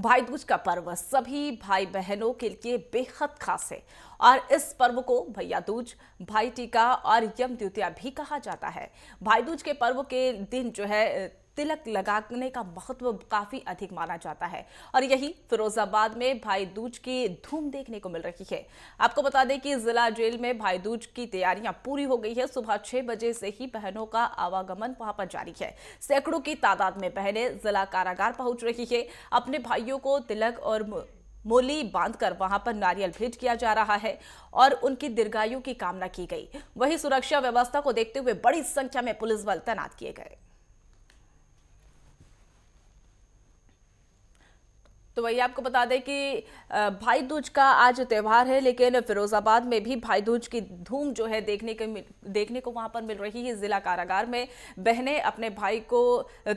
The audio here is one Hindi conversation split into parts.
भाई दूज का पर्व सभी भाई बहनों के लिए बेहद खास है और इस पर्व को भैया दूज भाई टीका और यम द्वितिया भी कहा जाता है भाई दूज के पर्व के दिन जो है तिलक लगाने का महत्व काफी अधिक माना जाता है और यही फिरोजाबाद में भाई दूज की धूम देखने को मिल रही है आपको बता दें कि जिला जेल में भाई दूज की तैयारियां पूरी हो गई है सुबह छह बजे से ही बहनों का आवागमन वहां पर जारी है सैकड़ों की तादाद में बहने जिला कारागार पहुंच रही है अपने भाइयों को तिलक और मोली बांधकर वहां पर नारियल भेंट किया जा रहा है और उनकी दीर्घायु की कामना की गई वही सुरक्षा व्यवस्था को देखते हुए बड़ी संख्या में पुलिस बल तैनात किए गए तो वही आपको बता दें कि भाई दूज का आज त्यौहार है लेकिन फिरोजाबाद में भी भाई दूज की धूम जो है देखने के देखने को वहां पर मिल रही है जिला कारागार में बहनें अपने भाई को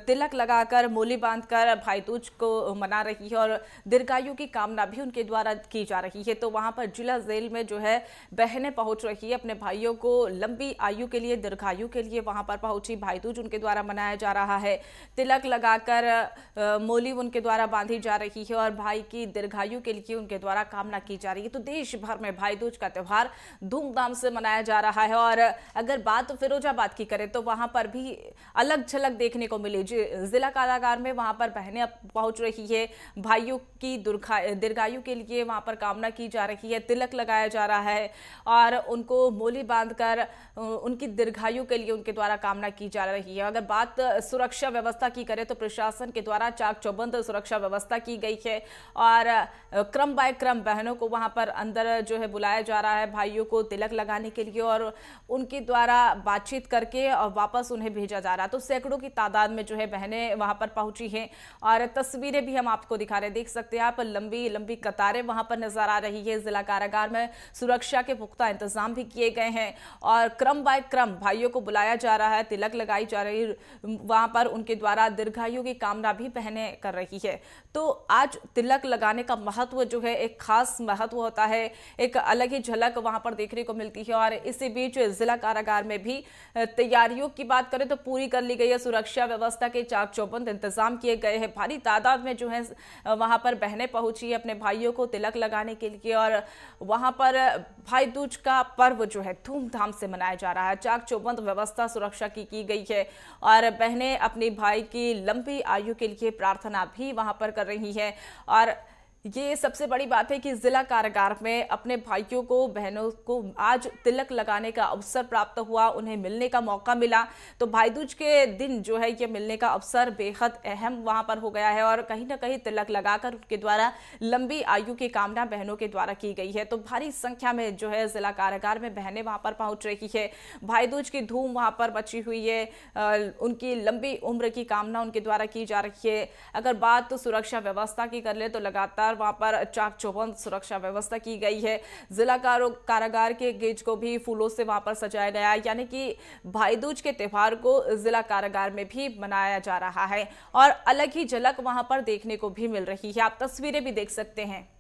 तिलक लगाकर मोली बांधकर भाई दूज को मना रही है और दीर्घायु की कामना भी उनके द्वारा की जा रही है तो वहां पर जिला जेल में जो है बहने पहुंच रही है अपने भाइयों को लंबी आयु के लिए दीर्घायु के लिए वहां पर पहुंची भाई दूज उनके द्वारा मनाया जा रहा है तिलक लगाकर मोली उनके द्वारा बांधी जा रही है और भाई की दीर्घायु के लिए उनके द्वारा कामना की जा रही है तो देश भर में भाई दूज का त्यौहार धूमधाम से मनाया जा रहा है और अगर बात फिरोजाबाद की करें तो वहां पर भी अलग झलक देखने को मिली जिला कारागार में वहां पर बहने पहुंच रही है भाइयों की दीर्घायु के लिए वहां पर कामना की जा रही है तिलक लगाया जा रहा है और उनको मोली बांधकर उनकी दीर्घायु के लिए उनके द्वारा कामना की जा रही है अगर बात सुरक्षा व्यवस्था की करें तो प्रशासन के द्वारा चाक चौबंद सुरक्षा व्यवस्था की गई गई है और क्रम बाय क्रम बहनों को वहाँ पर अंदर जो है बुलाया जा रहा है भाइयों को तिलक लगाने के लिए और उनके द्वारा बातचीत करके और वापस उन्हें भेजा जा रहा है तो सैकड़ों की तादाद में जो है बहनें वहाँ पर पहुँची हैं और तस्वीरें भी हम आपको दिखा रहे हैं देख सकते हैं आप लंबी लंबी कतारें वहाँ पर नजर आ रही है जिला कारागार में सुरक्षा के पुख्ता इंतजाम भी किए गए हैं और क्रम बाय क्रम भाइयों को बुलाया जा रहा है तिलक लगाई जा रही वहाँ पर उनके द्वारा दीर्घायु की कामना भी बहने कर रही है तो आज आज तिलक लगाने का महत्व जो है एक खास महत्व होता है एक अलग ही झलक वहां पर देखने को मिलती है और इसी बीच जिला कारागार में भी तैयारियों की बात करें तो पूरी कर ली गई है सुरक्षा व्यवस्था के चाक चौबंद इंतजाम किए गए हैं भारी तादाद में जो है वहां पर बहनें पहुंची अपने भाइयों को तिलक लगाने के लिए और वहां पर भाई दूज का पर्व जो है धूमधाम से मनाया जा रहा है चाक चौबंद व्यवस्था सुरक्षा की की गई है और बहनें अपने भाई की लंबी आयु के लिए प्रार्थना भी वहां पर कर रही है और ये सबसे बड़ी बात है कि जिला कारागार में अपने भाइयों को बहनों को आज तिलक लगाने का अवसर प्राप्त हुआ उन्हें मिलने का मौका मिला तो भाई दूज के दिन जो है ये मिलने का अवसर बेहद अहम वहाँ पर हो गया है और कहीं ना कहीं तिलक लगाकर उनके द्वारा लंबी आयु की कामना बहनों के द्वारा की गई है तो भारी संख्या में जो है जिला कारागार में बहने वहाँ पर पहुँच रही है भाई दूज की धूम वहाँ पर बची हुई है उनकी लंबी उम्र की कामना उनके द्वारा की जा रही है अगर बात सुरक्षा व्यवस्था की कर ले तो लगातार वहां पर चाक चौबंद सुरक्षा व्यवस्था की गई है जिला कारागार के गेट को भी फूलों से वहां पर सजाया गया यानी कि भाईदूज के त्यौहार को जिला कारागार में भी मनाया जा रहा है और अलग ही झलक वहां पर देखने को भी मिल रही है आप तस्वीरें भी देख सकते हैं